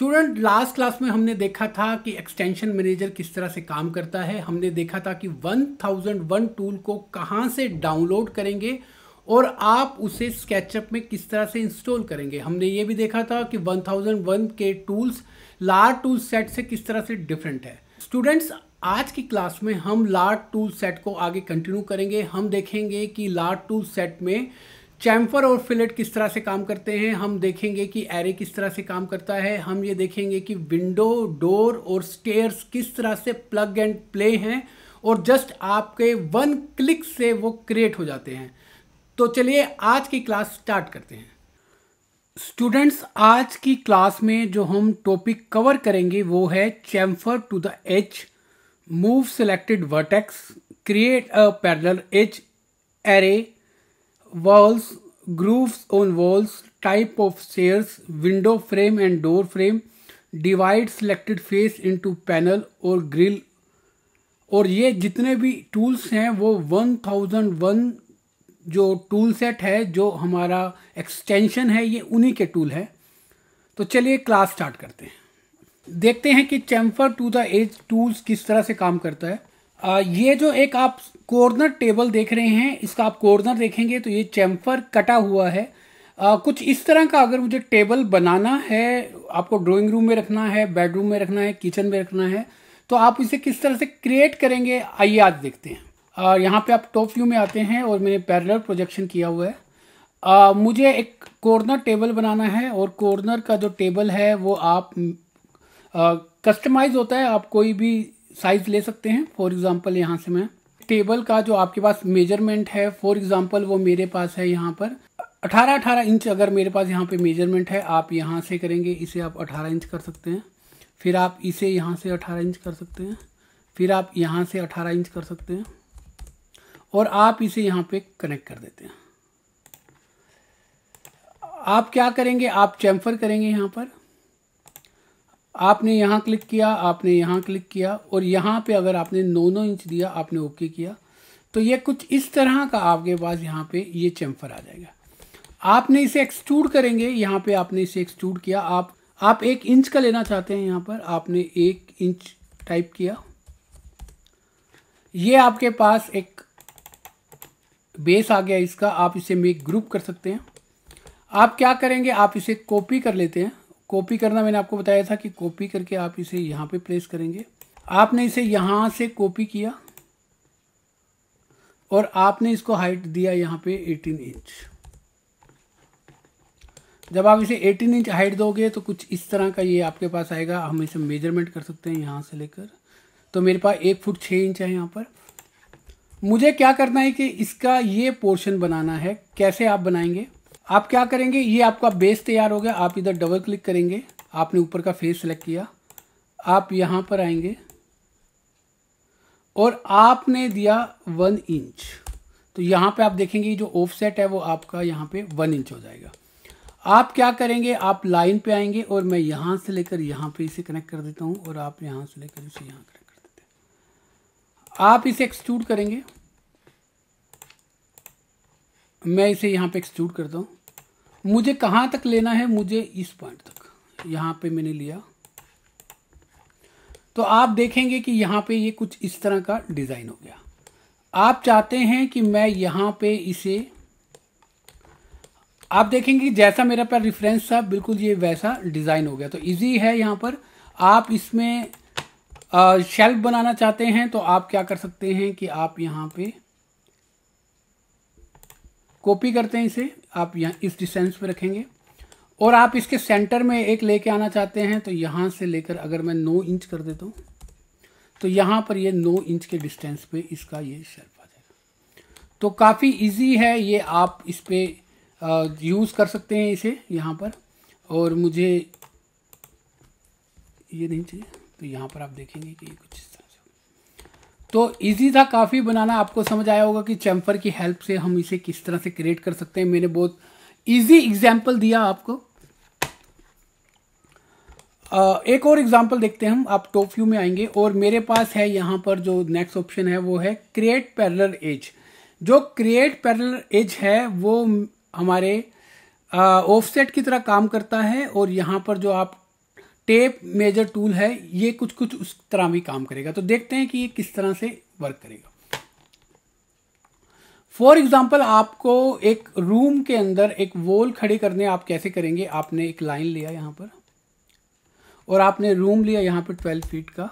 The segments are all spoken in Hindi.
स्टूडेंट लास्ट क्लास में हमने देखा था कि एक्सटेंशन मैनेजर किस तरह से काम करता है हमने देखा था कि 1001 टूल को कहाँ से डाउनलोड करेंगे और आप उसे स्केचअप में किस तरह से इंस्टॉल करेंगे हमने ये भी देखा था कि 1001 के टूल्स लार्ज टूल सेट से किस तरह से डिफरेंट है स्टूडेंट्स आज की क्लास में हम लार्ज टूल सेट को आगे कंटिन्यू करेंगे हम देखेंगे कि लार्ज टूल सेट में चैम्फर और फिलेट किस तरह से काम करते हैं हम देखेंगे कि एरे किस तरह से काम करता है हम ये देखेंगे कि विंडो डोर और स्टेयर्स किस तरह से प्लग एंड प्ले हैं और जस्ट आपके वन क्लिक से वो क्रिएट हो जाते हैं तो चलिए आज की क्लास स्टार्ट करते हैं स्टूडेंट्स आज की क्लास में जो हम टॉपिक कवर करेंगे वो है chamfer to the edge move selected vertex create a parallel edge array walls, grooves on walls, type of stairs, window frame and door frame, divide selected face into panel और ग्रिल और ये जितने भी टूल्स हैं वो वन थाउजेंड वन जो टूल सेट है जो हमारा एक्सटेंशन है ये उन्हीं के टूल है तो चलिए क्लास स्टार्ट करते हैं देखते हैं कि chamfer to the edge tools किस तरह से काम करता है ये जो एक आप कॉर्नर टेबल देख रहे हैं इसका आप कॉर्नर देखेंगे तो ये चैम्फर कटा हुआ है आ, कुछ इस तरह का अगर मुझे टेबल बनाना है आपको ड्राइंग रूम में रखना है बेडरूम में रखना है किचन में रखना है तो आप इसे किस तरह से क्रिएट करेंगे आइए आज देखते हैं आ, यहाँ पे आप टॉप व्यू में आते हैं और मैंने पैरलर प्रोजेक्शन किया हुआ है आ, मुझे एक कॉर्नर टेबल बनाना है और कॉर्नर का जो टेबल है वो आप कस्टमाइज होता है आप कोई भी साइज ले सकते हैं फॉर एग्जाम्पल यहाँ से मैं टेबल का जो आपके पास मेजरमेंट है फॉर एग्जाम्पल वो मेरे पास है यहाँ पर 18 18 इंच अगर मेरे पास यहाँ पे मेजरमेंट है आप यहाँ से करेंगे इसे आप 18 इंच कर सकते हैं फिर आप इसे यहाँ से 18 इंच कर सकते हैं फिर आप यहाँ से 18 इंच कर सकते हैं और आप इसे यहाँ पे कनेक्ट कर देते हैं आप क्या करेंगे आप चैम्फर करेंगे यहाँ पर आपने यहाँ क्लिक किया आपने यहाँ क्लिक किया और यहाँ पे अगर आपने नौ नौ इंच दिया आपने ओके किया तो ये कुछ इस तरह का आपके पास यहाँ पे ये चैम्फर आ जाएगा आपने इसे एक्सट्रूड करेंगे यहाँ पे आपने इसे एक्सट्रूड किया आप आप एक इंच का लेना चाहते हैं यहाँ पर आपने एक इंच टाइप किया ये आपके पास एक बेस आ गया इसका आप इसे मेक ग्रुप कर सकते हैं आप क्या करेंगे आप इसे कॉपी कर लेते हैं कॉपी करना मैंने आपको बताया था कि कॉपी करके आप इसे यहाँ पे प्लेस करेंगे आपने इसे यहाँ से कॉपी किया और आपने इसको हाइट दिया यहाँ पे 18 इंच जब आप इसे 18 इंच हाइट दोगे तो कुछ इस तरह का ये आपके पास आएगा हम इसे मेजरमेंट कर सकते हैं यहाँ से लेकर तो मेरे पास एक फुट छः इंच है यहाँ पर मुझे क्या करना है कि इसका ये पोर्शन बनाना है कैसे आप बनाएंगे आप क्या करेंगे ये आपका बेस तैयार हो गया आप इधर डबल क्लिक करेंगे आपने ऊपर का फेस सेलेक्ट किया आप यहां पर आएंगे और आपने दिया वन इंच तो यहां पे आप देखेंगे जो ऑफसेट है वो आपका यहां पे वन इंच हो जाएगा आप क्या करेंगे आप लाइन पे आएंगे और मैं यहां से लेकर यहां पे इसे कनेक्ट कर देता हूं और आप यहां से लेकर इसे यहां कनेक्ट कर देते हैं आप इसे एक्सट्रूड करेंगे मैं इसे यहां पे एक्सट्रूड करता हूं मुझे कहां तक लेना है मुझे इस पॉइंट तक यहां पे मैंने लिया तो आप देखेंगे कि यहां पे ये कुछ इस तरह का डिज़ाइन हो गया आप चाहते हैं कि मैं यहां पे इसे आप देखेंगे कि जैसा मेरा पास रेफरेंस था बिल्कुल ये वैसा डिज़ाइन हो गया तो इजी है यहां पर आप इसमें शेल्फ बनाना चाहते हैं तो आप क्या कर सकते हैं कि आप यहां पे कॉपी करते हैं इसे आप यहाँ इस डिस्टेंस पे रखेंगे और आप इसके सेंटर में एक लेके आना चाहते हैं तो यहाँ से लेकर अगर मैं नौ इंच कर देता हूँ तो यहाँ पर ये नौ इंच के डिस्टेंस पे इसका ये शेल्फ आ जाएगा तो काफ़ी इजी है ये आप इस पर यूज़ कर सकते हैं इसे यहाँ पर और मुझे ये नहीं चाहिए तो यहाँ पर आप देखेंगे कि ये कुछ तो इजी था काफ़ी बनाना आपको समझ आया होगा कि चैम्फर की हेल्प से हम इसे किस तरह से क्रिएट कर सकते हैं मैंने बहुत इजी एग्जाम्पल दिया आपको एक और एग्जाम्पल देखते हैं हम आप टॉप व्यू में आएंगे और मेरे पास है यहाँ पर जो नेक्स्ट ऑप्शन है वो है क्रिएट पैरलर एज जो क्रिएट पैरलर एज है वो हमारे ऑफसेट की तरह काम करता है और यहाँ पर जो आप टेप मेजर टूल है ये कुछ कुछ उस तरह भी काम करेगा तो देखते हैं कि ये किस तरह से वर्क करेगा फॉर एग्जाम्पल आपको एक रूम के अंदर एक वॉल खड़े करने आप कैसे करेंगे आपने एक लाइन लिया यहां पर और आपने रूम लिया यहां पर ट्वेल्व फीट का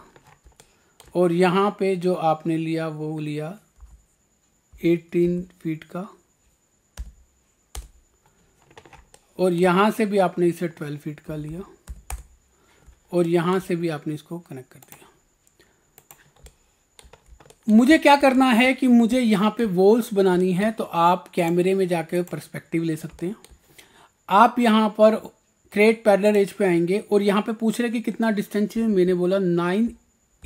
और यहां पे जो आपने लिया वो लिया एटीन फीट का और यहां से भी आपने इसे ट्वेल्व फीट का लिया और यहां से भी आपने इसको कनेक्ट कर दिया मुझे क्या करना है कि मुझे यहां पे वोल्स बनानी है तो आप कैमरे में जाकर परस्पेक्टिव ले सकते हैं आप यहां पर क्रेट पैरलर एज पे आएंगे और यहां पे पूछ रहे कि कितना डिस्टेंस है मैंने बोला नाइन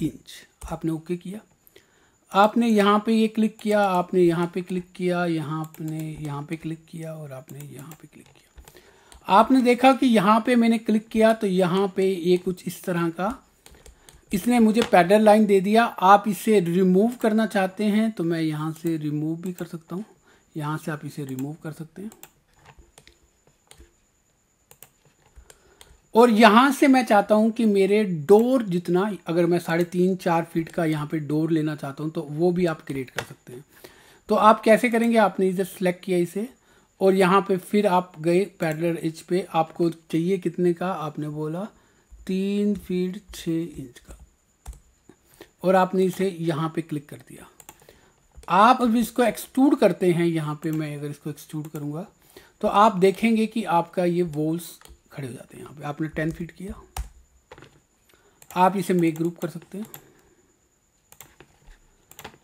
इंच आपने ओके किया आपने यहां पे ये क्लिक किया आपने यहां पे क्लिक किया यहां आपने यहां पे क्लिक किया और आपने यहां पे क्लिक किया आपने देखा कि यहाँ पे मैंने क्लिक किया तो यहाँ पे ये कुछ इस तरह का इसने मुझे पैडल लाइन दे दिया आप इसे रिमूव करना चाहते हैं तो मैं यहाँ से रिमूव भी कर सकता हूँ यहाँ से आप इसे रिमूव कर सकते हैं और यहाँ से मैं चाहता हूँ कि मेरे डोर जितना अगर मैं साढ़े तीन चार फीट का यहाँ पे डोर लेना चाहता हूँ तो वो भी आप क्रिएट कर सकते हैं तो आप कैसे करेंगे आपने इधर सेलेक्ट किया इसे और यहाँ पे फिर आप गए पैडलर एज पे आपको चाहिए कितने का आपने बोला तीन फीट छः इंच का और आपने इसे यहाँ पे क्लिक कर दिया आप अब इसको एक्सट्रूड करते हैं यहाँ पे मैं अगर इसको एक्सट्रूड करूँगा तो आप देखेंगे कि आपका ये वोल्स खड़े हो जाते हैं यहाँ पे आपने टेन फीट किया आप इसे मेक ग्रुप कर सकते हैं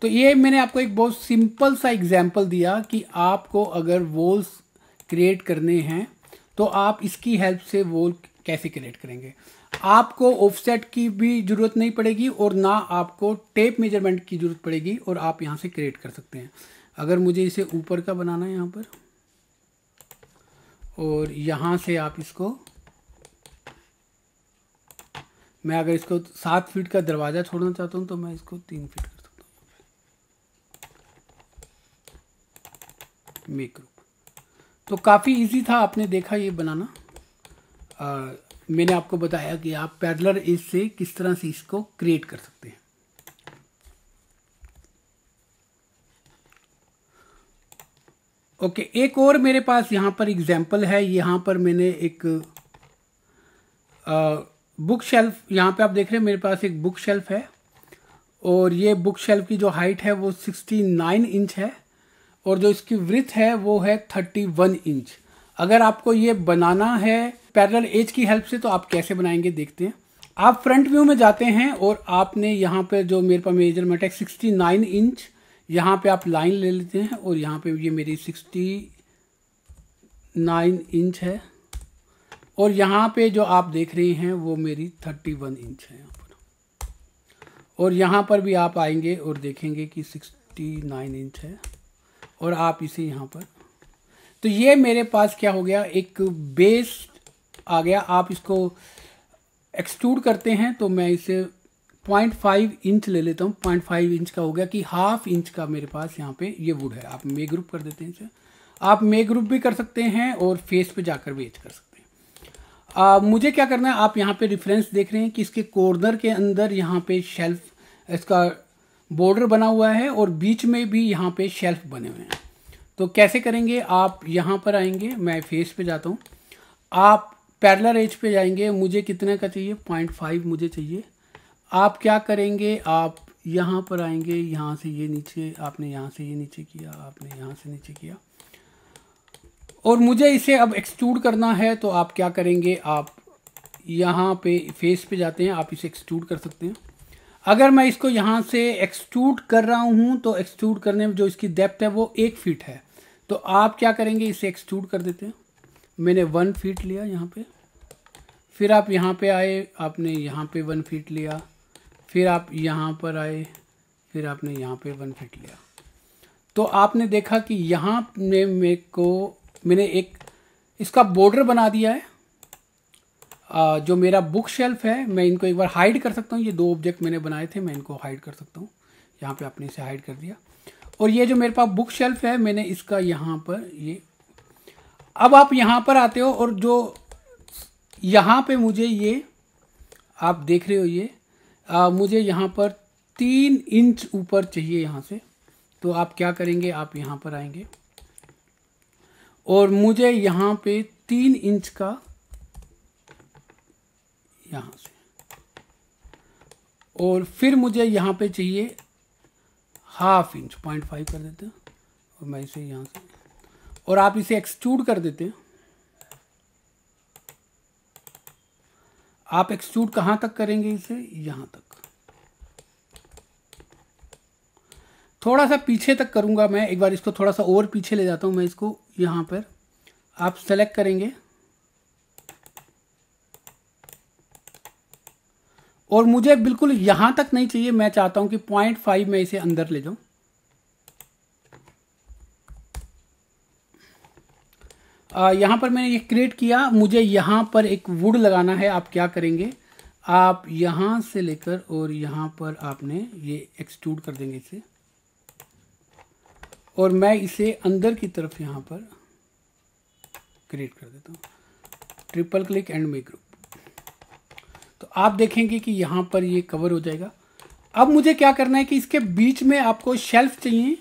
तो ये मैंने आपको एक बहुत सिंपल सा एग्जाम्पल दिया कि आपको अगर वोल्स क्रिएट करने हैं तो आप इसकी हेल्प से वोल कैसे क्रिएट करेंगे आपको ऑफसेट की भी ज़रूरत नहीं पड़ेगी और ना आपको टेप मेजरमेंट की ज़रूरत पड़ेगी और आप यहाँ से क्रिएट कर सकते हैं अगर मुझे इसे ऊपर का बनाना है यहाँ पर और यहाँ से आप इसको मैं अगर इसको सात फीट का दरवाज़ा छोड़ना चाहता हूँ तो मैं इसको तीन फीट मेक ग्रुप तो काफ़ी इजी था आपने देखा ये बनाना आ, मैंने आपको बताया कि आप पैरलर एज से किस तरह से इसको क्रिएट कर सकते हैं ओके okay, एक और मेरे पास यहाँ पर एग्जाम्पल है यहाँ पर मैंने एक आ, बुक शेल्फ यहाँ पे आप देख रहे हैं मेरे पास एक बुक शेल्फ है और ये बुक शेल्फ की जो हाइट है वो 69 इंच है और जो इसकी वृथ है वो है थर्टी वन इंच अगर आपको ये बनाना है पैरल एज की हेल्प से तो आप कैसे बनाएंगे देखते हैं आप फ्रंट व्यू में जाते हैं और आपने यहाँ पे जो मेरे पास मेजरमेंट है सिक्सटी नाइन इंच यहाँ पे आप लाइन ले लेते हैं और यहाँ पे ये मेरी सिक्सटी नाइन इंच है और यहाँ पे जो आप देख रहे हैं वो मेरी थर्टी वन इंच है यहाँ पर और यहाँ पर भी आप आएंगे और देखेंगे कि सिक्सटी नाइन इंच है और आप इसे यहाँ पर तो ये मेरे पास क्या हो गया एक बेस आ गया आप इसको एक्सट्रूड करते हैं तो मैं इसे पॉइंट फाइव इंच ले लेता हूँ पॉइंट फाइव इंच का हो गया कि हाफ इंच का मेरे पास यहाँ पे ये वुड है आप मे ग्रुप कर देते हैं इसे आप मे ग्रुप भी कर सकते हैं और फेस पे जाकर भी एच कर सकते हैं आ, मुझे क्या करना है आप यहाँ पे रेफरेंस देख रहे हैं कि इसके कॉर्नर के अंदर यहाँ पे शेल्फ इसका बॉर्डर बना हुआ है और बीच में भी यहाँ पे शेल्फ बने हुए हैं तो कैसे करेंगे आप यहाँ पर आएंगे मैं फेस पे जाता हूँ आप पैरलर एज पे जाएंगे मुझे कितने का चाहिए पॉइंट फाइव मुझे चाहिए आप क्या करेंगे आप यहाँ पर आएंगे यहाँ से ये नीचे आपने यहाँ से ये नीचे किया आपने यहाँ से नीचे किया और मुझे इसे अब एक्सट्रूड करना है तो आप क्या करेंगे आप यहाँ पे फेस पे जाते हैं आप इसे एक्सट्रूड कर सकते हैं अगर मैं इसको यहाँ से एक्सट्रूड कर रहा हूँ तो एक्सट्रूड करने में जो इसकी डेप्थ है वो एक फीट है तो आप क्या करेंगे इसे एक्सट्रूड कर देते हैं मैंने वन फीट लिया यहाँ पे फिर आप यहाँ पे आए आपने यहाँ पे वन फीट लिया फिर आप यहाँ पर आए फिर आपने यहाँ पे वन फीट लिया तो आपने देखा कि यहाँ ने मेरे को मैंने एक इसका बॉर्डर बना दिया है जो मेरा बुक शेल्फ है मैं इनको एक बार हाइड कर सकता हूँ ये दो ऑब्जेक्ट मैंने बनाए थे मैं इनको हाइड कर सकता हूँ यहाँ पे आपने इसे हाइड कर दिया और ये जो मेरे पास बुक शेल्फ है मैंने इसका यहाँ पर ये अब आप यहाँ पर आते हो और जो यहाँ पे मुझे ये आप देख रहे हो ये आ, मुझे यहाँ पर तीन इंच ऊपर चाहिए यहाँ से तो आप क्या करेंगे आप यहाँ पर आएंगे और मुझे यहाँ पे तीन इंच का यहां से और फिर मुझे यहां पे चाहिए हाफ इंच पॉइंट फाइव कर देते हैं और मैं इसे यहां से और आप इसे एक्सट्रूड कर देते हैं आप एक्सट्रूड कहां तक करेंगे इसे यहां तक थोड़ा सा पीछे तक करूंगा मैं एक बार इसको थोड़ा सा और पीछे ले जाता हूं मैं इसको यहां पर आप सेलेक्ट करेंगे और मुझे बिल्कुल यहां तक नहीं चाहिए मैं चाहता हूं कि पॉइंट फाइव में इसे अंदर ले जाऊं यहां पर मैंने ये क्रिएट किया मुझे यहां पर एक वुड लगाना है आप क्या करेंगे आप यहां से लेकर और यहां पर आपने ये एक्सट्रूड कर देंगे इसे और मैं इसे अंदर की तरफ यहां पर क्रिएट कर देता हूं triple click and make group तो आप देखेंगे कि यहाँ पर ये कवर हो जाएगा अब मुझे क्या करना है कि इसके बीच में आपको शेल्फ चाहिए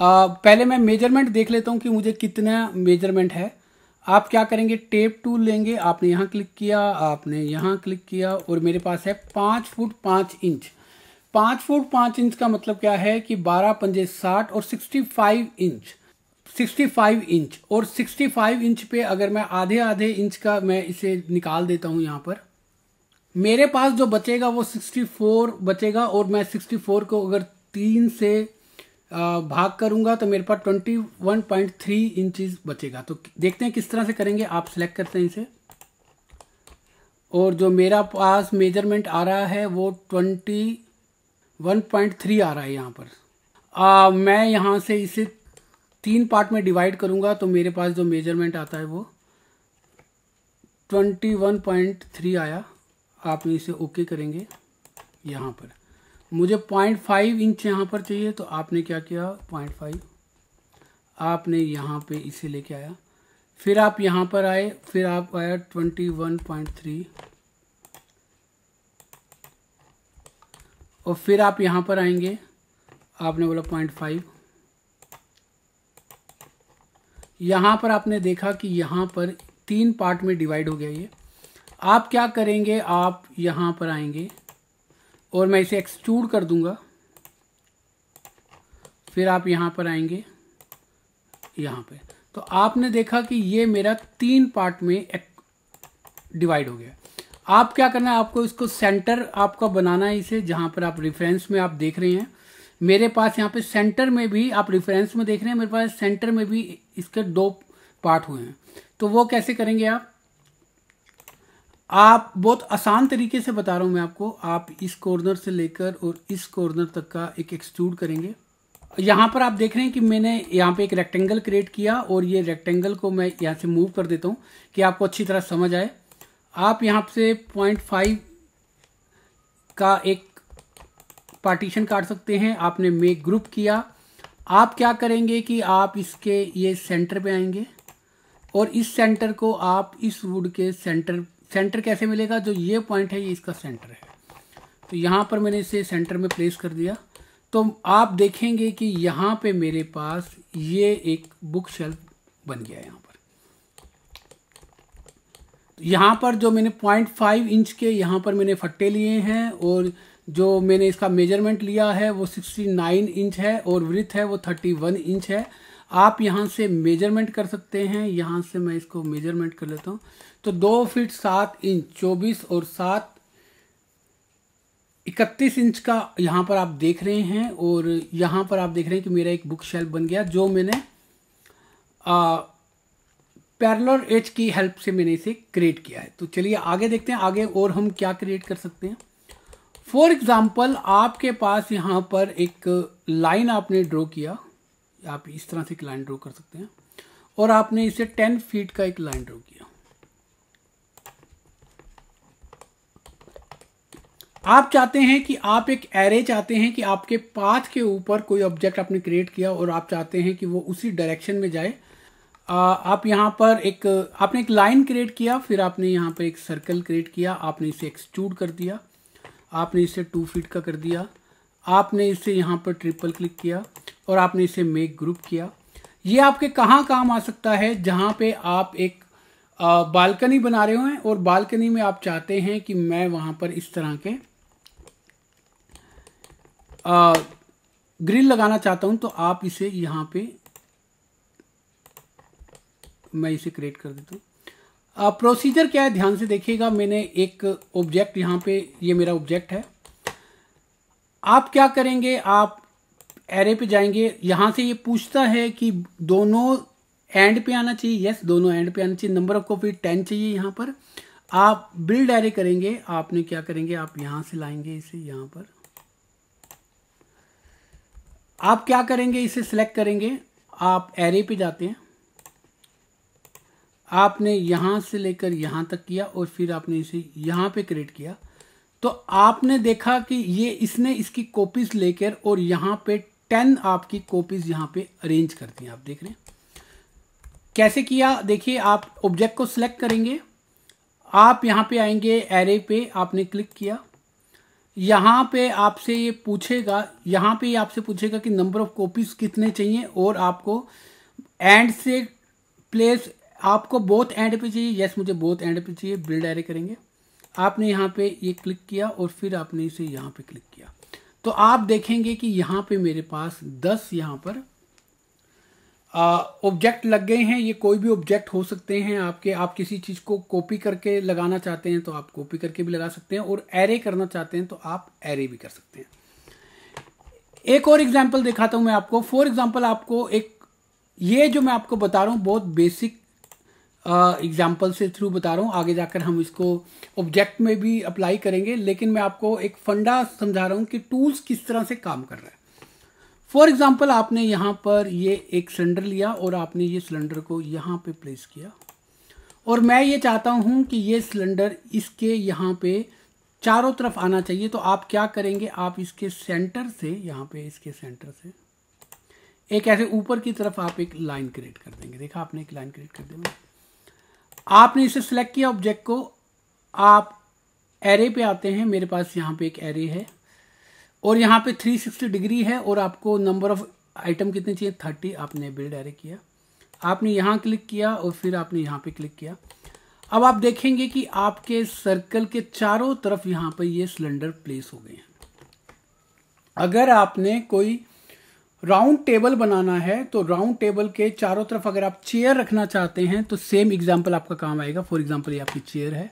आ, पहले मैं मेजरमेंट देख लेता हूँ कि मुझे कितना मेजरमेंट है आप क्या करेंगे टेप टूल लेंगे आपने यहाँ क्लिक किया आपने यहाँ क्लिक किया और मेरे पास है पाँच फुट पाँच इंच पाँच फुट पाँच इंच का मतलब क्या है कि बारह पंजे साठ और sixty five inch sixty five inch और सिक्सटी फाइव इंच पे अगर मैं आधे आधे इंच का मैं इसे निकाल देता हूँ यहाँ पर मेरे पास जो बचेगा वो 64 बचेगा और मैं 64 को अगर तीन से भाग करूंगा तो मेरे पास 21.3 इंचेस बचेगा तो देखते हैं किस तरह से करेंगे आप सेलेक्ट करते हैं इसे और जो मेरा पास मेजरमेंट आ रहा है वो 21.3 आ रहा है यहाँ पर आ, मैं यहाँ से इसे तीन पार्ट में डिवाइड करूँगा तो मेरे पास जो मेजरमेंट आता है वो 21.3 आया आप इसे ओके करेंगे यहाँ पर मुझे पॉइंट फाइव इंच यहाँ पर चाहिए तो आपने क्या किया पॉइंट फाइव आपने यहाँ पे इसे लेके आया फिर आप यहाँ पर आए फिर आप आया ट्वेंटी वन पॉइंट थ्री और फिर आप यहाँ पर आएंगे आपने बोला पॉइंट फाइव यहाँ पर आपने देखा कि यहाँ पर तीन पार्ट में डिवाइड हो गया ये आप क्या करेंगे आप यहाँ पर आएंगे और मैं इसे एक्सट्रूड कर दूंगा फिर आप यहाँ पर आएंगे यहाँ पे तो आपने देखा कि ये मेरा तीन पार्ट में डिवाइड हो गया आप क्या करना है आपको इसको सेंटर आपका बनाना है इसे जहाँ पर आप रेफरेंस में आप देख रहे हैं मेरे पास यहाँ पे सेंटर में भी आप रेफरेंस में देख रहे हैं मेरे पास सेंटर में भी इसके दो पार्ट हुए हैं तो वो कैसे करेंगे आप आप बहुत आसान तरीके से बता रहा हूँ मैं आपको आप इस कॉर्नर से लेकर और इस कॉर्नर तक का एक एक्सट्रूड करेंगे यहाँ पर आप देख रहे हैं कि मैंने यहाँ पे एक रेक्टेंगल क्रिएट किया और ये रेक्टेंगल को मैं यहाँ से मूव कर देता हूँ कि आपको अच्छी तरह समझ आए आप यहाँ से पॉइंट फाइव का एक पार्टीशन काट सकते हैं आपने मेक ग्रुप किया आप क्या करेंगे कि आप इसके ये सेंटर पे आएंगे और इस सेंटर को आप इस वुड के सेंटर सेंटर कैसे मिलेगा जो ये पॉइंट है ये इसका सेंटर है तो यहाँ पर मैंने इसे सेंटर में प्लेस कर दिया तो आप देखेंगे कि यहाँ पे मेरे पास ये एक बुक शेल्फ बन गया यहाँ पर तो यहाँ पर जो मैंने पॉइंट फाइव इंच के यहाँ पर मैंने फट्टे लिए हैं और जो मैंने इसका मेजरमेंट लिया है वो सिक्सटी नाइन इंच है और वृथ है वो थर्टी वन इंच है आप यहाँ से मेजरमेंट कर सकते हैं यहाँ से मैं इसको मेजरमेंट कर लेता हूँ तो दो फीट सात इंच चौबीस और सात इकतीस इंच का यहाँ पर आप देख रहे हैं और यहाँ पर आप देख रहे हैं कि मेरा एक बुक शेल्फ बन गया जो मैंने पैरलर एच की हेल्प से मैंने इसे क्रिएट किया है तो चलिए आगे देखते हैं आगे और हम क्या क्रिएट कर सकते हैं फॉर एग्जाम्पल आपके पास यहाँ पर एक लाइन आपने ड्रॉ किया आप इस तरह से एक लाइन ड्रॉ कर सकते हैं और आपने इसे टेन फीट का एक लाइन ड्रॉ किया आप चाहते हैं कि आप एक एरे चाहते हैं कि आपके पाथ के ऊपर कोई ऑब्जेक्ट आपने क्रिएट किया और आप चाहते हैं कि वो उसी डायरेक्शन में जाए आ, आप यहां पर एक आपने एक लाइन क्रिएट किया फिर आपने यहां पर एक सर्कल क्रिएट किया आपने इसे एक्सट्रूड कर दिया आपने इसे टू फीट का कर दिया आपने इसे यहां पर ट्रिपल क्लिक किया और आपने इसे मेक ग्रुप किया ये आपके कहाँ काम आ सकता है जहाँ पे आप एक बालकनी बना रहे हैं और बालकनी में आप चाहते हैं कि मैं वहाँ पर इस तरह के ग्रिल लगाना चाहता हूँ तो आप इसे यहाँ पे मैं इसे क्रिएट कर देता हूँ प्रोसीजर क्या है ध्यान से देखिएगा मैंने एक ऑब्जेक्ट यहाँ पे ये यह मेरा ऑब्जेक्ट है आप क्या करेंगे आप एरे पे जाएंगे यहां से ये पूछता है कि दोनों एंड पे आना चाहिए यस दोनों एंड पे आना चाहिए नंबर ऑफ कॉपी टेन चाहिए यहां पर आप बिल्ड एरे करेंगे आपने क्या करेंगे आप यहां से लाएंगे इसे यहां पर आप क्या करेंगे इसे सिलेक्ट करेंगे आप एरे पे जाते हैं आपने यहां से लेकर यहां तक किया और फिर आपने इसे यहां पे क्रिएट किया तो आपने देखा कि ये इसने इसकी कॉपीज लेकर और यहां पे टेन आपकी कॉपीज यहाँ पे अरेंज कर दी आप देख रहे हैं कैसे किया देखिए आप ऑब्जेक्ट को सिलेक्ट करेंगे आप यहाँ पे आएंगे एरे पे आपने क्लिक किया यहाँ पे आपसे ये पूछेगा यहाँ पे ये आपसे पूछेगा कि नंबर ऑफ कॉपीज कितने चाहिए और आपको एंड से प्लेस आपको बोथ एंड पे चाहिए यस मुझे बोथ एंड पे चाहिए बिल्ड एरे करेंगे आपने यहाँ पे ये क्लिक किया और फिर आपने इसे यहाँ पे क्लिक किया तो आप देखेंगे कि यहां पे मेरे पास दस यहां पर ऑब्जेक्ट लग गए हैं ये कोई भी ऑब्जेक्ट हो सकते हैं आपके आप किसी चीज़ को कॉपी करके लगाना चाहते हैं तो आप कॉपी करके भी लगा सकते हैं और एरे करना चाहते हैं तो आप एरे भी कर सकते हैं एक और एग्जाम्पल दिखाता हूं मैं आपको फॉर एग्जाम्पल आपको एक ये जो मैं आपको बता रहा हूं बहुत बेसिक एग्जाम्पल से थ्रू बता रहा हूँ आगे जाकर हम इसको ऑब्जेक्ट में भी अप्लाई करेंगे लेकिन मैं आपको एक फंडा समझा रहा हूँ कि टूल्स किस तरह से काम कर रहा है फॉर एग्जाम्पल आपने यहाँ पर ये एक सिलेंडर लिया और आपने ये सिलेंडर को यहाँ पे प्लेस किया और मैं ये चाहता हूँ कि ये सिलेंडर इसके यहाँ पे चारों तरफ आना चाहिए तो आप क्या करेंगे आप इसके सेंटर से यहाँ पे इसके सेंटर से एक ऐसे ऊपर की तरफ आप एक लाइन क्रिएट कर देंगे देखा आपने एक लाइन क्रिएट कर दी आपने इसे सिलेक्ट किया ऑब्जेक्ट को आप एरे पे आते हैं मेरे पास यहाँ पे एक एरे है और यहाँ पे 360 डिग्री है और आपको नंबर ऑफ आइटम कितने चाहिए 30 आपने बिल्ड एरे किया आपने यहाँ क्लिक किया और फिर आपने यहाँ पे क्लिक किया अब आप देखेंगे कि आपके सर्कल के चारों तरफ यहाँ पर ये सिलेंडर प्लेस हो गए हैं अगर आपने कोई राउंड टेबल बनाना है तो राउंड टेबल के चारों तरफ अगर आप चेयर रखना चाहते हैं तो सेम एग्जाम्पल आपका काम आएगा फॉर एग्जाम्पल ये आपकी चेयर है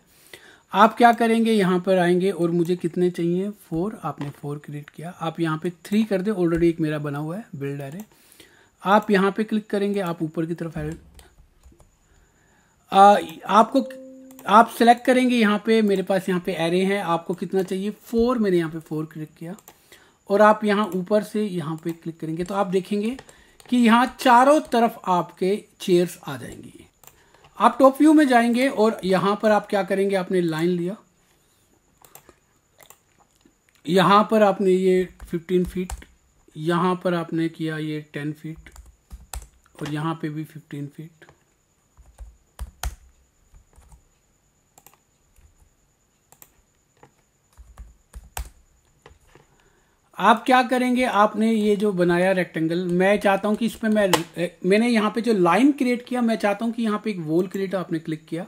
आप क्या करेंगे यहाँ पर आएंगे और मुझे कितने चाहिए फोर आपने फोर क्रिएट किया आप यहाँ पे थ्री कर दे ऑलरेडी एक मेरा बना हुआ है बिल्ड है आप यहाँ पे क्लिक करेंगे आप ऊपर की तरफ एड आपको आप सेलेक्ट करेंगे यहाँ पे मेरे पास यहाँ पे एरे हैं आपको कितना चाहिए फोर मैंने यहाँ पे फोर क्लिक किया और आप यहाँ ऊपर से यहाँ पे क्लिक करेंगे तो आप देखेंगे कि यहाँ चारों तरफ आपके चेयर्स आ जाएंगी आप टॉप व्यू में जाएंगे और यहाँ पर आप क्या करेंगे आपने लाइन लिया यहाँ पर आपने ये 15 फीट यहाँ पर आपने किया ये 10 फीट और यहाँ पे भी 15 फीट आप क्या करेंगे आपने ये जो बनाया रेक्टेंगल मैं चाहता हूँ कि इस पर मैं मैंने यहाँ पे जो लाइन क्रिएट किया मैं चाहता हूँ कि यहाँ पे एक वोल क्रिएट आपने क्लिक किया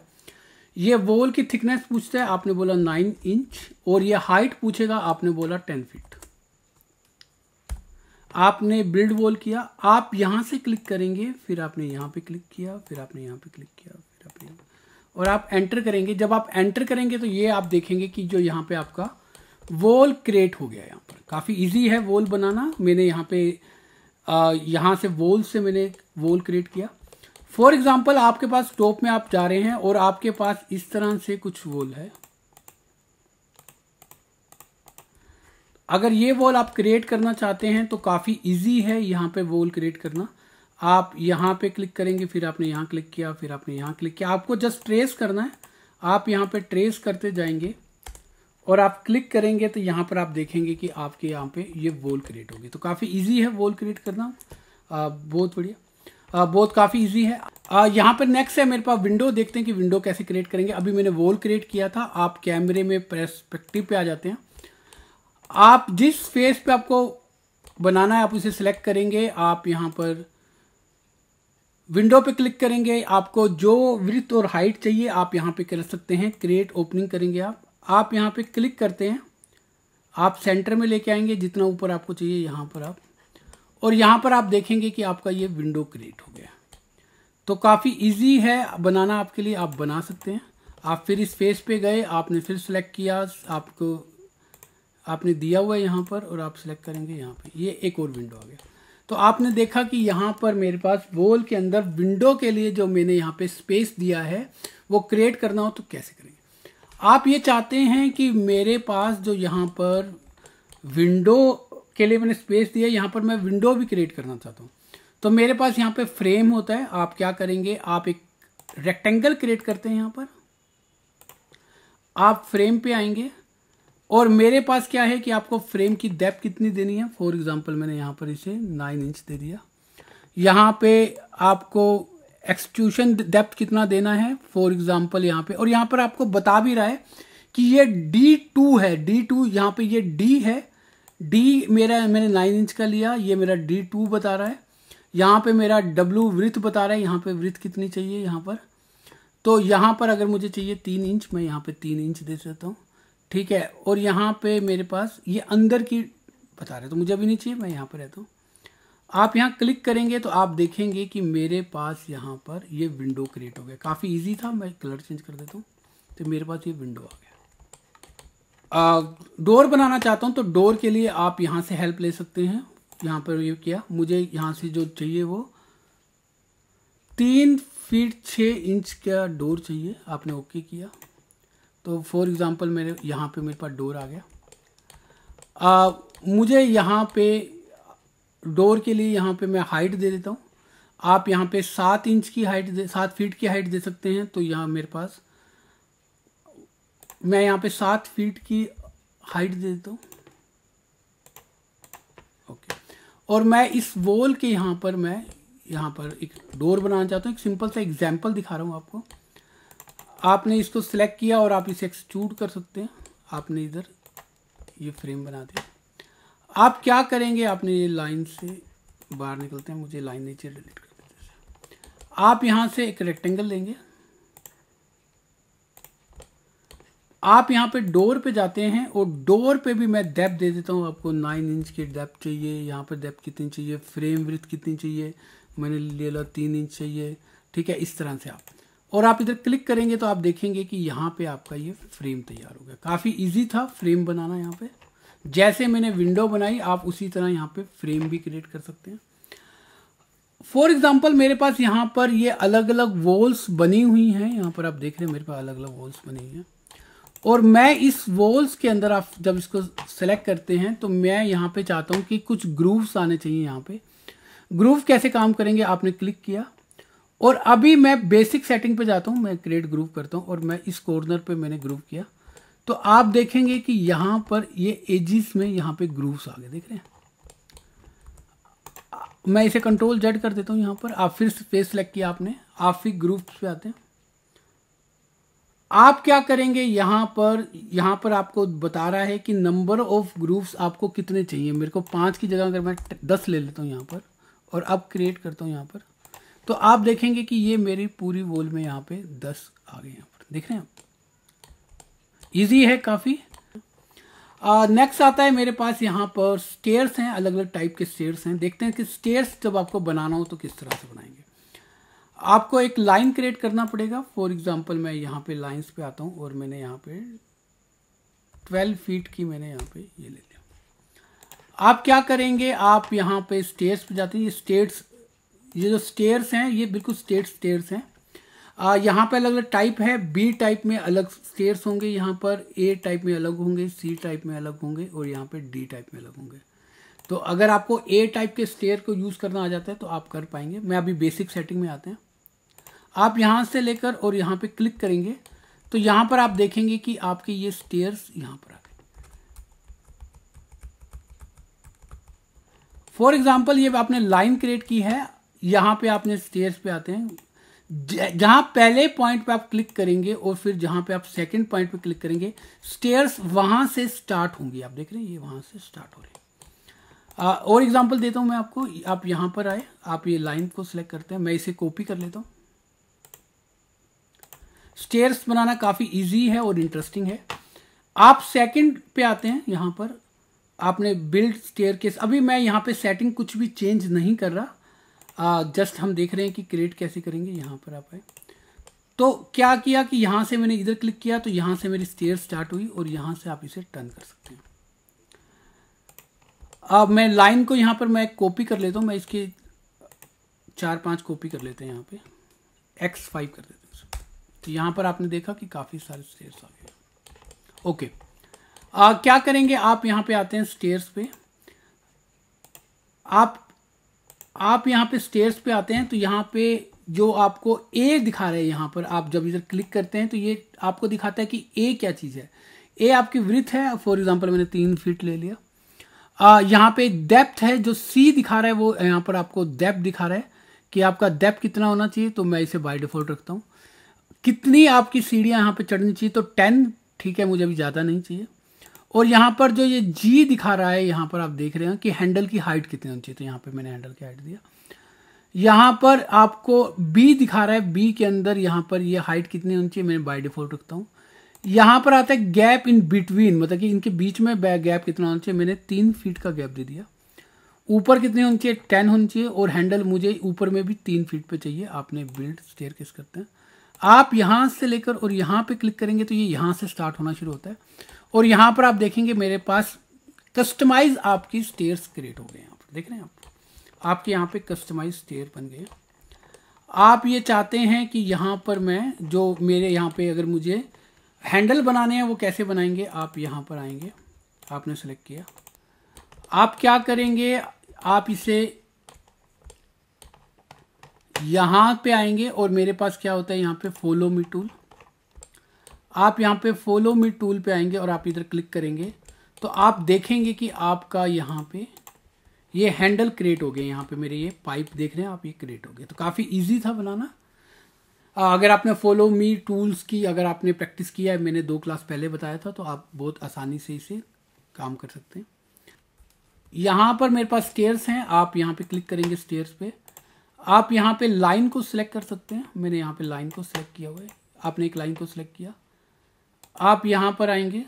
ये वोल की थिकनेस पूछता है आपने बोला नाइन इंच और ये हाइट पूछेगा आपने बोला टेन फीट आपने बिल्ड वोल किया आप यहाँ से क्लिक करेंगे फिर आपने यहाँ पे क्लिक किया फिर आपने यहाँ पे क्लिक किया फिर आपने और आप एंटर करेंगे जब आप एंटर करेंगे तो ये आप देखेंगे कि जो यहाँ पे आपका वोल क्रिएट हो गया यहाँ पर काफ़ी इजी है वोल बनाना मैंने यहाँ पे यहाँ से वोल से मैंने वोल क्रिएट किया फॉर एग्जाम्पल आपके पास टॉप में आप जा रहे हैं और आपके पास इस तरह से कुछ वोल है अगर ये वॉल आप क्रिएट करना चाहते हैं तो काफ़ी इजी है यहाँ पे वॉल क्रिएट करना आप यहाँ पे क्लिक करेंगे फिर आपने यहाँ क्लिक किया फिर आपने यहाँ क्लिक किया आपको जस्ट ट्रेस करना है आप यहाँ पे ट्रेस करते जाएंगे और आप क्लिक करेंगे तो यहाँ पर आप देखेंगे कि आपके यहाँ पे ये वॉल क्रिएट होगी तो काफ़ी इजी है वॉल क्रिएट करना आ, बहुत बढ़िया बहुत काफ़ी इजी है आ, यहाँ पर नेक्स्ट है मेरे पास विंडो देखते हैं कि विंडो कैसे क्रिएट करेंगे अभी मैंने वॉल क्रिएट किया था आप कैमरे में परस्पेक्टिव पे आ जाते हैं आप जिस फेस पे आपको बनाना है आप उसे सिलेक्ट करेंगे आप यहाँ पर विंडो पे क्लिक करेंगे आपको जो वृत्त और हाइट चाहिए आप यहाँ पे कर सकते हैं क्रिएट ओपनिंग करेंगे आप आप यहाँ पे क्लिक करते हैं आप सेंटर में लेके आएंगे जितना ऊपर आपको चाहिए यहाँ पर आप और यहाँ पर आप देखेंगे कि आपका ये विंडो क्रिएट हो गया तो काफ़ी इजी है बनाना आपके लिए आप बना सकते हैं आप फिर इस फेस पे गए आपने फिर सेलेक्ट किया आपको आपने दिया हुआ है यहाँ पर और आप सेलेक्ट करेंगे यहाँ पर ये एक और विंडो आ गया तो आपने देखा कि यहाँ पर मेरे पास बोल के अंदर विंडो के लिए जो मैंने यहाँ पर स्पेस दिया है वो क्रिएट करना हो तो कैसे करेंगे आप ये चाहते हैं कि मेरे पास जो यहाँ पर विंडो के लिए मैंने स्पेस दिया यहाँ पर मैं विंडो भी क्रिएट करना चाहता हूँ तो मेरे पास यहाँ पे फ्रेम होता है आप क्या करेंगे आप एक रेक्टेंगल क्रिएट करते हैं यहाँ पर आप फ्रेम पे आएंगे और मेरे पास क्या है कि आपको फ्रेम की डेप कितनी देनी है फॉर एग्जाम्पल मैंने यहाँ पर इसे नाइन इंच दे दिया यहाँ पे आपको एक्सट्यूशन डेप्थ कितना देना है फॉर एग्जाम्पल यहाँ पे और यहाँ पर आपको बता भी रहा है कि ये डी टू है डी टू यहाँ पे ये डी है डी मेरा मैंने नाइन इंच का लिया ये मेरा डी टू बता रहा है यहाँ पे मेरा डब्लू वृथ बता रहा है यहाँ पे वृथ कितनी चाहिए यहाँ पर तो यहाँ पर अगर मुझे चाहिए तीन इंच मैं यहाँ पे तीन इंच दे देता हूँ ठीक है और यहाँ पे मेरे पास ये अंदर की बता रहे तो मुझे अभी नहीं चाहिए मैं यहाँ पर रहता हूँ आप यहाँ क्लिक करेंगे तो आप देखेंगे कि मेरे पास यहाँ पर ये यह विंडो क्रिएट हो गया काफ़ी इजी था मैं कलर चेंज कर देता हूँ तो मेरे पास ये विंडो आ गया डोर बनाना चाहता हूँ तो डोर के लिए आप यहाँ से हेल्प ले सकते हैं यहाँ पर ये यह किया मुझे यहाँ से जो चाहिए वो तीन फीट छः इंच का डोर चाहिए आपने ओके किया तो फॉर एग्ज़ाम्पल मेरे यहाँ पर मेरे पास डोर आ गया आ, मुझे यहाँ पे डोर के लिए यहाँ पे मैं हाइट दे देता हूँ आप यहाँ पे सात इंच की हाइट दे सात फीट की हाइट दे सकते हैं तो यहाँ मेरे पास मैं यहाँ पे सात फीट की हाइट दे देता हूँ ओके और मैं इस वॉल के यहाँ पर मैं यहाँ पर एक डोर बनाना चाहता हूँ एक सिंपल सा एग्जाम्पल दिखा रहा हूँ आपको आपने इसको सिलेक्ट किया और आप इसे एक्सक्यूट कर सकते हैं आपने इधर ये फ्रेम बना दिया आप क्या करेंगे आपने ये लाइन से बाहर निकलते हैं मुझे लाइन नीचे डिलीट कर देते आप यहां से एक रेक्टेंगल लेंगे आप यहां पे डोर पे जाते हैं और डोर पे भी मैं डेप दे देता हूँ आपको नाइन इंच की डेप चाहिए यहाँ पे डेप कितनी चाहिए फ्रेम विथ कितनी चाहिए मैंने ले लो तीन इंच चाहिए ठीक है इस तरह से आप और आप इधर क्लिक करेंगे तो आप देखेंगे कि यहां पे आपका ये फ्रेम तैयार हो गया काफ़ी इजी था फ्रेम बनाना यहाँ पे जैसे मैंने विंडो बनाई आप उसी तरह यहाँ पे फ्रेम भी क्रिएट कर सकते हैं फॉर एग्जाम्पल मेरे पास यहाँ पर ये अलग अलग वॉल्स बनी हुई हैं यहाँ पर आप देख रहे हैं मेरे पास अलग अलग वॉल्स बनी हुई हैं और मैं इस वॉल्स के अंदर आप जब इसको सेलेक्ट करते हैं तो मैं यहाँ पे चाहता हूँ कि कुछ ग्रूव्स आने चाहिए यहाँ पे ग्रूव कैसे काम करेंगे आपने क्लिक किया और अभी मैं बेसिक सेटिंग पे जाता हूँ मैं क्रिएट ग्रूव करता हूँ और मैं इस कॉर्नर पे मैंने ग्रूव किया तो आप देखेंगे कि यहां पर ये एजिस में यहां पे ग्रूव्स आ गए देख रहे हैं मैं इसे कंट्रोल जेड कर देता हूँ यहां पर आप फिर स्पेस सेलेक्ट किया आपने आप फिर ग्रूव्स पे आते हैं आप क्या करेंगे यहां पर यहां पर आपको बता रहा है कि नंबर ऑफ ग्रूव्स आपको कितने चाहिए मेरे को पांच की जगह अगर मैं दस ले लेता हूँ यहां पर और अब क्रिएट करता हूँ यहाँ पर तो आप देखेंगे कि ये मेरी पूरी वॉल में यहाँ पे दस आ गए यहां पर देख रहे हैं आप इजी है काफ़ी नेक्स्ट uh, आता है मेरे पास यहाँ पर स्टेयर्स हैं अलग अलग टाइप के स्टेयर्स हैं देखते हैं कि स्टेयर्स जब आपको बनाना हो तो किस तरह से बनाएंगे आपको एक लाइन क्रिएट करना पड़ेगा फॉर एग्जांपल मैं यहाँ पे लाइंस पे आता हूँ और मैंने यहाँ पे 12 फीट की मैंने यहाँ पे ये ले लिया आप क्या करेंगे आप यहाँ पे स्टेयर्स पे जाते हैं ये स्टेट्स ये जो स्टेयर्स हैं ये बिल्कुल स्टेट स्टेयर्स हैं यहाँ पे अलग अलग टाइप है बी टाइप में अलग स्टेयर्स होंगे यहाँ पर ए टाइप में अलग होंगे सी टाइप में अलग होंगे और यहाँ पे डी टाइप में अलग होंगे तो अगर आपको ए टाइप के स्टेयर को यूज़ करना आ जाता है तो आप कर पाएंगे मैं अभी बेसिक सेटिंग में आते हैं आप यहाँ से लेकर और यहाँ पे क्लिक करेंगे तो यहाँ पर आप देखेंगे कि आपके ये स्टेयर्स यहाँ पर आ गए फॉर एग्जाम्पल ये आपने लाइन क्रिएट की है यहाँ पे आपने स्टेयर्स पे आते हैं जहां पहले पॉइंट पे आप क्लिक करेंगे और फिर जहां पे आप सेकंड पॉइंट पे क्लिक करेंगे स्टेयर्स वहां से स्टार्ट होंगी आप देख रहे हैं ये वहां से स्टार्ट हो रही है और एग्जांपल देता हूं मैं आपको आप यहां पर आए आप ये लाइन को सिलेक्ट करते हैं मैं इसे कॉपी कर लेता हूँ स्टेयर्स बनाना काफ़ी ईजी है और इंटरेस्टिंग है आप सेकेंड पे आते हैं यहां पर आपने बिल्ड स्टेयर अभी मैं यहां पर सेटिंग कुछ भी चेंज नहीं कर रहा जस्ट हम देख रहे हैं कि क्रिएट कैसे करेंगे यहाँ पर आप आए तो क्या किया कि यहाँ से मैंने इधर क्लिक किया तो यहाँ से मेरी स्टेयर स्टार्ट हुई और यहाँ से आप इसे टर्न कर सकते हैं अब मैं लाइन को यहाँ पर मैं कॉपी कर लेता हूँ मैं इसके चार पांच कॉपी कर लेते हैं यहाँ पे एक्स फाइव कर देते हैं तो यहाँ पर आपने देखा कि काफ़ी सारे स्टेयर्स आ गए ओके आ, क्या करेंगे आप यहाँ पे आते हैं स्टेयर्स पे आप आप यहाँ पे स्टेयर्स पे आते हैं तो यहाँ पे जो आपको ए दिखा रहे हैं यहाँ पर आप जब इधर क्लिक करते हैं तो ये आपको दिखाता है कि ए क्या चीज़ है ए आपकी वृथ है फॉर एग्जाम्पल मैंने तीन फीट ले लिया आ, यहाँ पे डेप्थ है जो सी दिखा रहा है वो यहाँ पर आपको डेप्थ दिखा रहा है कि आपका डेप्थ कितना होना चाहिए तो मैं इसे बाई डिफॉल्ट रखता हूँ कितनी आपकी सीढ़ियाँ यहाँ पे चढ़नी चाहिए तो टेन ठीक है मुझे अभी ज़्यादा नहीं चाहिए और यहाँ पर जो ये जी दिखा रहा है यहाँ पर आप देख रहे हैं कि हैंडल की हाइट कितनी होनी चाहिए तो यहाँ पर मैंने हैंडल की हाइट दिया यहाँ पर आपको बी दिखा रहा है बी के अंदर यहाँ पर ये यह हाइट कितनी होनी चाहिए मैं बाई डिफॉल्ट रखता हूँ यहाँ पर आता है गैप इन बिटवीन मतलब कि इनके बीच में गैप कितना होना चाहिए मैंने तीन फीट का गैप दे दिया ऊपर कितनी होनी चाहिए टेन होनी चाहिए और हैंडल मुझे ऊपर में भी तीन फीट पे चाहिए आपने बिल्ड स्टेयर किस करते हैं आप यहाँ से लेकर और यहाँ पे क्लिक करेंगे तो ये यह यहाँ से स्टार्ट होना शुरू होता है और यहाँ पर आप देखेंगे मेरे पास कस्टमाइज आपकी स्टेयर्स क्रिएट हो गए यहाँ पर देख रहे हैं आप आपके यहाँ पे कस्टमाइज स्टेयर बन गए आप ये चाहते हैं कि यहां पर मैं जो मेरे यहाँ पे अगर मुझे हैंडल बनाने हैं वो कैसे बनाएंगे आप यहाँ पर आएंगे आपने सेलेक्ट किया आप क्या करेंगे आप इसे यहां पे आएंगे और मेरे पास क्या होता है यहाँ पे फॉलो मी टूल आप यहाँ पे फॉलो मी टूल पे आएंगे और आप इधर क्लिक करेंगे तो आप देखेंगे कि आपका यहाँ पे ये हैंडल क्रिएट हो गए यहाँ पे मेरे ये पाइप देख रहे हैं आप ये क्रिएट हो गए तो काफ़ी इजी था बनाना अगर आपने फॉलो मी टूल्स की अगर आपने प्रैक्टिस किया है मैंने दो क्लास पहले बताया था तो आप बहुत आसानी से इसे काम कर सकते हैं यहाँ पर मेरे पास स्टेयर्स हैं आप यहाँ पे क्लिक करेंगे स्टेयर्स पे आप यहाँ पे लाइन को सिलेक्ट कर सकते हैं मैंने यहाँ पे लाइन को सिलेक्ट किया हुआ है आपने एक लाइन को सिलेक्ट किया आप यहां पर आएंगे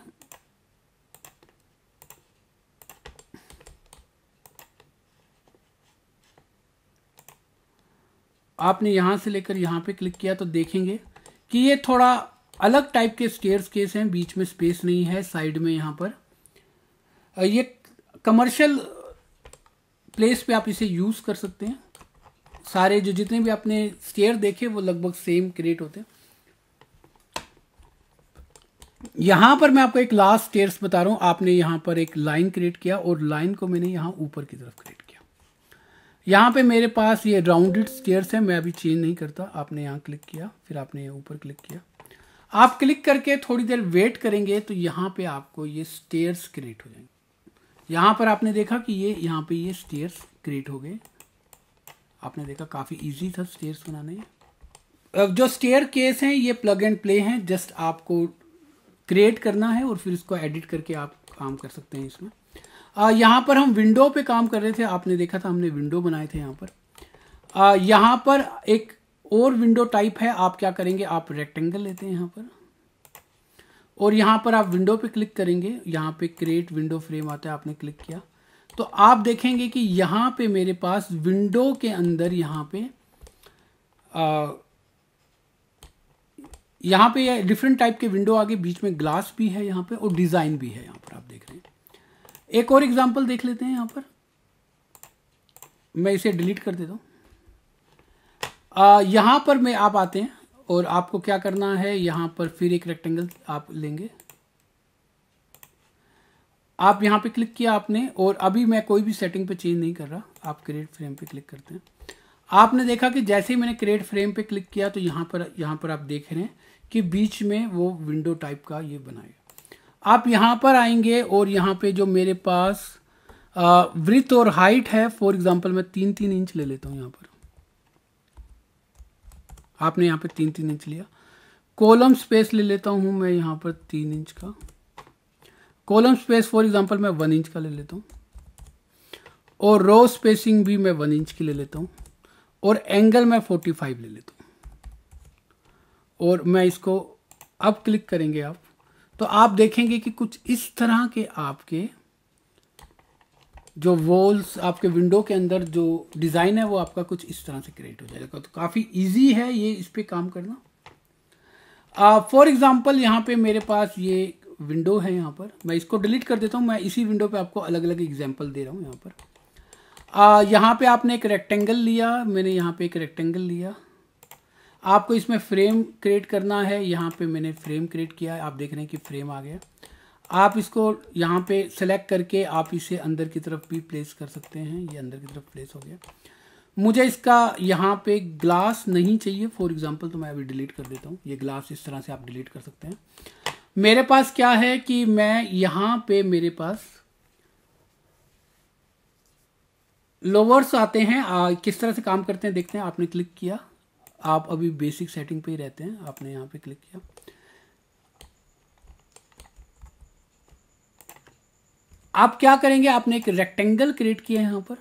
आपने यहां से लेकर यहां पे क्लिक किया तो देखेंगे कि ये थोड़ा अलग टाइप के स्टेयर्स केस हैं बीच में स्पेस नहीं है साइड में यहां पर ये कमर्शियल प्लेस पे आप इसे यूज़ कर सकते हैं सारे जो जितने भी आपने स्टेयर देखे वो लगभग सेम क्रिएट होते हैं यहां पर मैं आपको एक लास्ट स्टेयर्स बता रहा हूं आपने यहां पर एक लाइन क्रिएट किया और लाइन को मैंने यहां ऊपर की तरफ क्रिएट किया यहां पे मेरे पास ये राउंडेड स्टेयर्स है मैं अभी चेंज नहीं करता आपने यहाँ क्लिक किया फिर आपने ऊपर क्लिक किया आप क्लिक करके थोड़ी देर वेट करेंगे तो यहां पर आपको ये स्टेयर्स क्रिएट हो जाएंगे यहां पर आपने देखा कि ये यहाँ पे ये स्टेयर्स क्रिएट हो गए आपने देखा काफ़ी इजी था स्टेयर्स बनाने जो स्टेयर केस हैं ये प्लग एंड प्ले हैं जस्ट आपको क्रिएट करना है और फिर इसको एडिट करके आप काम कर सकते हैं इसमें आ, यहाँ पर हम विंडो पे काम कर रहे थे आपने देखा था हमने विंडो बनाए थे यहाँ पर आ, यहाँ पर एक और विंडो टाइप है आप क्या करेंगे आप रेक्टेंगल लेते हैं यहाँ पर और यहाँ पर आप विंडो पे क्लिक करेंगे यहाँ पे क्रिएट विंडो फ्रेम आता है आपने क्लिक किया तो आप देखेंगे कि यहाँ पे मेरे पास विंडो के अंदर यहाँ पे आ, यहाँ पे डिफरेंट टाइप के विंडो आगे बीच में ग्लास भी है यहाँ पे और डिज़ाइन भी है यहाँ पर आप देख रहे हैं एक और एग्जांपल देख लेते हैं यहाँ पर मैं इसे डिलीट कर देता हूँ यहाँ पर मैं आप आते हैं और आपको क्या करना है यहाँ पर फिर एक रेक्टेंगल आप लेंगे आप यहाँ पे क्लिक किया आपने और अभी मैं कोई भी सेटिंग पे चेंज नहीं कर रहा आप क्रिएट फ्रेम पे क्लिक करते हैं आपने देखा कि जैसे ही मैंने क्रिएट फ्रेम पे क्लिक किया तो यहाँ पर यहाँ पर आप देख रहे हैं कि बीच में वो विंडो टाइप का ये बनाएगा आप यहाँ पर आएंगे और यहाँ पे जो मेरे पास वृथ और हाइट है फॉर एग्जाम्पल मैं तीन तीन इंच ले लेता हूँ यहाँ पर आपने यहाँ पे तीन तीन इंच लिया कॉलम स्पेस ले लेता हूँ मैं यहाँ पर तीन इंच का कॉलम स्पेस फॉर एग्जाम्पल मैं वन इंच का ले लेता हूँ और रो स्पेसिंग भी मैं वन इंच की ले लेता हूँ और एंगल मैं फोर्टी फाइव ले लेता हूँ और मैं इसको अब क्लिक करेंगे आप तो आप देखेंगे कि कुछ इस तरह के आपके जो वॉल्स आपके विंडो के अंदर जो डिज़ाइन है वो आपका कुछ इस तरह से क्रिएट हो जाएगा तो काफ़ी इजी है ये इस पर काम करना फॉर एग्ज़ाम्पल यहाँ पे मेरे पास ये विंडो है यहाँ पर मैं इसको डिलीट कर देता हूँ मैं इसी विंडो पे आपको अलग अलग एग्जाम्पल दे रहा हूँ यहाँ पर यहाँ पे आपने एक रेक्टेंगल लिया मैंने यहाँ पे एक रेक्टेंगल लिया आपको इसमें फ्रेम क्रिएट करना है यहाँ पे मैंने फ्रेम क्रिएट किया है आप देख रहे हैं कि फ्रेम आ गया आप इसको यहाँ पे सेलेक्ट करके आप इसे अंदर की तरफ भी प्लेस कर सकते हैं ये अंदर की तरफ प्लेस हो गया मुझे इसका यहाँ पे ग्लास नहीं चाहिए फॉर एग्जांपल तो मैं अभी डिलीट कर देता हूँ ये ग्लास इस तरह से आप डिलीट कर सकते हैं मेरे पास क्या है कि मैं यहाँ पे मेरे पास लोवर्स आते हैं आ, किस तरह से काम करते हैं देखते हैं आपने क्लिक किया आप अभी बेसिक सेटिंग पे ही रहते हैं आपने यहाँ पे क्लिक किया आप क्या करेंगे आपने एक रेक्टेंगल क्रिएट किया है यहाँ पर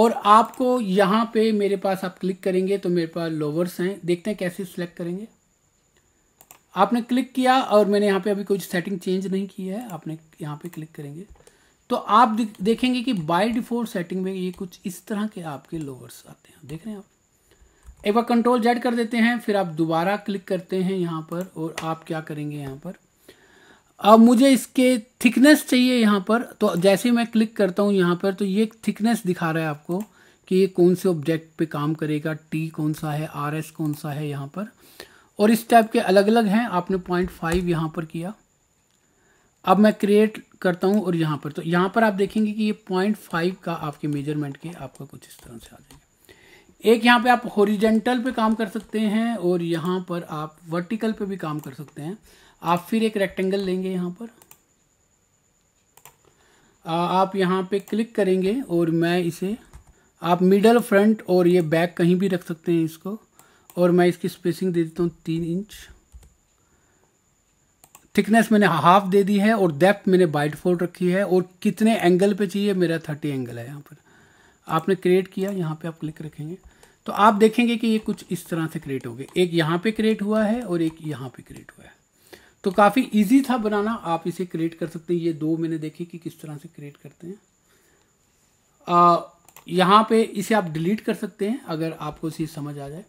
और आपको यहाँ पे मेरे पास आप क्लिक करेंगे तो मेरे पास लोवर्स हैं देखते हैं कैसे सिलेक्ट करेंगे आपने क्लिक किया और मैंने यहाँ पे अभी कुछ सेटिंग चेंज नहीं की है आपने यहाँ पे क्लिक करेंगे तो आप देखेंगे कि बाय डिफॉल्ट सेटिंग में ये कुछ इस तरह के आपके लोअर्स आते हैं देख रहे हैं आप एक बार कंट्रोल जेड कर देते हैं फिर आप दोबारा क्लिक करते हैं यहाँ पर और आप क्या करेंगे यहाँ पर अब मुझे इसके थिकनेस चाहिए यहाँ पर तो जैसे मैं क्लिक करता हूँ यहाँ पर तो ये थिकनेस दिखा रहा है आपको कि ये कौन से ऑब्जेक्ट पे काम करेगा टी कौन सा है आर एस कौन सा है यहाँ पर और इस टाइप के अलग अलग हैं आपने पॉइंट फाइव यहाँ पर किया अब मैं क्रिएट करता हूँ और यहाँ पर तो यहाँ पर आप देखेंगे कि ये पॉइंट फाइव का आपके मेजरमेंट के आपका कुछ इस तरह से आ जाएगा एक यहाँ पे आप हॉरिजेंटल पे काम कर सकते हैं और यहाँ पर आप वर्टिकल पे भी काम कर सकते हैं आप फिर एक रेक्टेंगल लेंगे यहाँ पर आप यहाँ पे क्लिक करेंगे और मैं इसे आप मिडल फ्रंट और ये बैक कहीं भी रख सकते हैं इसको और मैं इसकी स्पेसिंग दे देता हूँ तीन इंच थिकनेस मैंने हाफ दे दी है और डेप्थ मैंने बाइट फोल्ड रखी है और कितने एंगल पे चाहिए मेरा थर्टी एंगल है यहाँ पर आपने क्रिएट किया यहाँ पे आप क्लिक रखेंगे तो आप देखेंगे कि ये कुछ इस तरह से क्रिएट हो गए एक यहाँ पे क्रिएट हुआ है और एक यहाँ पे क्रिएट हुआ है तो काफ़ी ईजी था बनाना आप इसे क्रिएट कर सकते हैं ये दो मैंने देखे कि किस तरह से क्रिएट करते हैं यहाँ पर इसे आप डिलीट कर सकते हैं अगर आपको इसे समझ आ जाए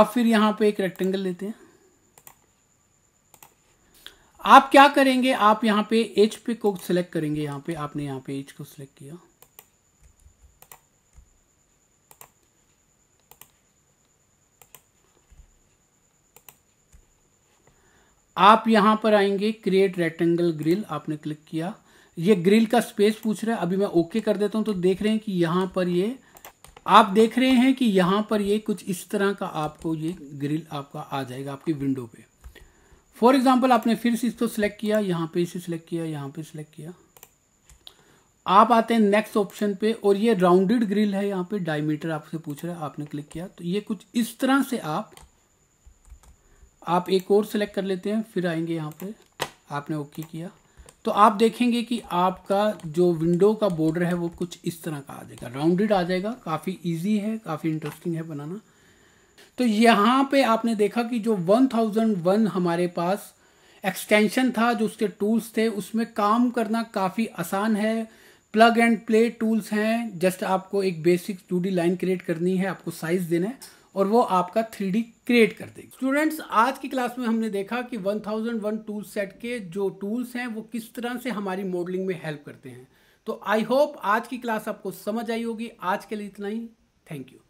आप फिर यहाँ पर एक रेक्टेंगल लेते हैं आप क्या करेंगे आप यहां पे एच को सिलेक्ट करेंगे यहां पे आपने यहां पे एच को सिलेक्ट किया आप यहां पर आएंगे क्रिएट रेक्टेंगल ग्रिल आपने क्लिक किया ये ग्रिल का स्पेस पूछ रहा है अभी मैं ओके कर देता हूं तो देख रहे हैं कि यहां पर ये आप देख रहे हैं कि यहां पर ये कुछ इस तरह का आपको ये ग्रिल आपका आ जाएगा आपकी विंडो पे फॉर एग्जाम्पल आपने फिर से इसको सिलेक्ट किया यहाँ पे इसे सिलेक्ट किया यहाँ पे सिलेक्ट किया आप आते हैं नेक्स्ट ऑप्शन पे और ये राउंडेड ग्रिल है यहाँ पे डायमीटर आपसे पूछ रहा है आपने क्लिक किया तो ये कुछ इस तरह से आप आप एक और सिलेक्ट कर लेते हैं फिर आएंगे यहाँ पे आपने ओके किया तो आप देखेंगे कि आपका जो विंडो का बॉर्डर है वो कुछ इस तरह का आ जाएगा राउंडेड आ जाएगा काफ़ी ईजी है काफ़ी इंटरेस्टिंग है बनाना तो यहाँ पे आपने देखा कि जो 1001 हमारे पास एक्सटेंशन था जो उसके टूल्स थे उसमें काम करना काफ़ी आसान है प्लग एंड प्ले टूल्स हैं जस्ट आपको एक बेसिक टू लाइन क्रिएट करनी है आपको साइज देना है और वो आपका थ्री क्रिएट कर देगी स्टूडेंट्स आज की क्लास में हमने देखा कि 1001 टूल सेट के जो टूल्स हैं वो किस तरह से हमारी मॉडलिंग में हेल्प करते हैं तो आई होप आज की क्लास आपको समझ आई होगी आज के लिए इतना ही थैंक यू